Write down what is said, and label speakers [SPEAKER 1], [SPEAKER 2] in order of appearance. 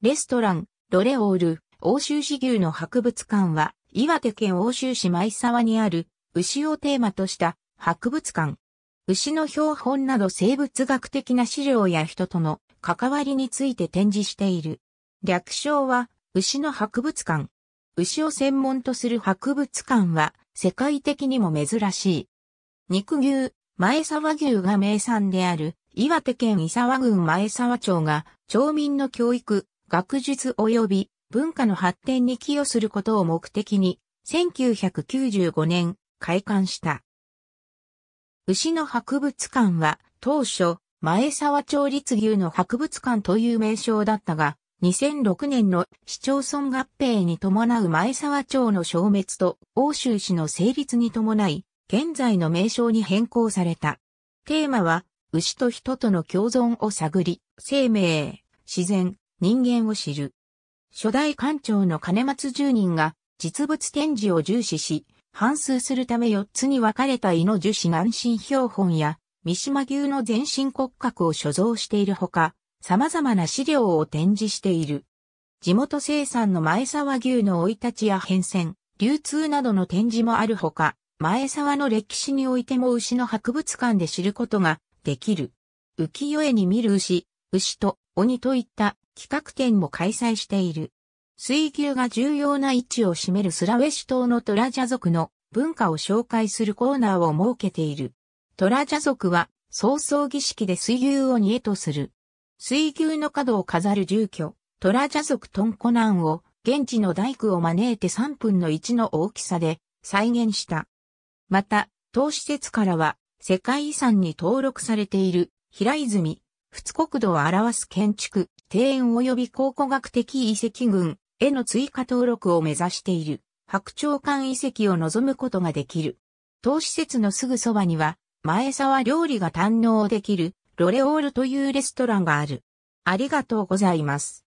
[SPEAKER 1] レストラン、ロレオール、欧州市牛の博物館は、岩手県欧州市舞沢にある、牛をテーマとした博物館。牛の標本など生物学的な資料や人との関わりについて展示している。略称は、牛の博物館。牛を専門とする博物館は、世界的にも珍しい。肉牛、前沢牛が名産である、岩手県伊沢郡前沢町が、町民の教育、学術及び文化の発展に寄与することを目的に、1995年、開館した。牛の博物館は、当初、前沢町立牛の博物館という名称だったが、2006年の市町村合併に伴う前沢町の消滅と欧州市の成立に伴い、現在の名称に変更された。テーマは、牛と人との共存を探り、生命、自然、人間を知る。初代館長の金松住人が実物展示を重視し、反数するため4つに分かれた胃の樹脂安心標本や三島牛の全身骨格を所蔵しているほか、様々な資料を展示している。地元生産の前沢牛の生い立ちや変遷、流通などの展示もあるほか、前沢の歴史においても牛の博物館で知ることができる。浮世絵に見る牛、牛と鬼といった企画展も開催している。水牛が重要な位置を占めるスラウェシ島のトラジャ族の文化を紹介するコーナーを設けている。トラジャ族は、葬送儀式で水牛を煮えとする。水牛の角を飾る住居、トラジャ族トンコナンを、現地の大工を招いて3分の1の大きさで再現した。また、当施設からは、世界遺産に登録されている、平泉、仏国土を表す建築、庭園及び考古学的遺跡群への追加登録を目指している、白鳥館遺跡を望むことができる。当施設のすぐそばには、前沢料理が堪能できる、ロレオールというレストランがある。ありがとうございます。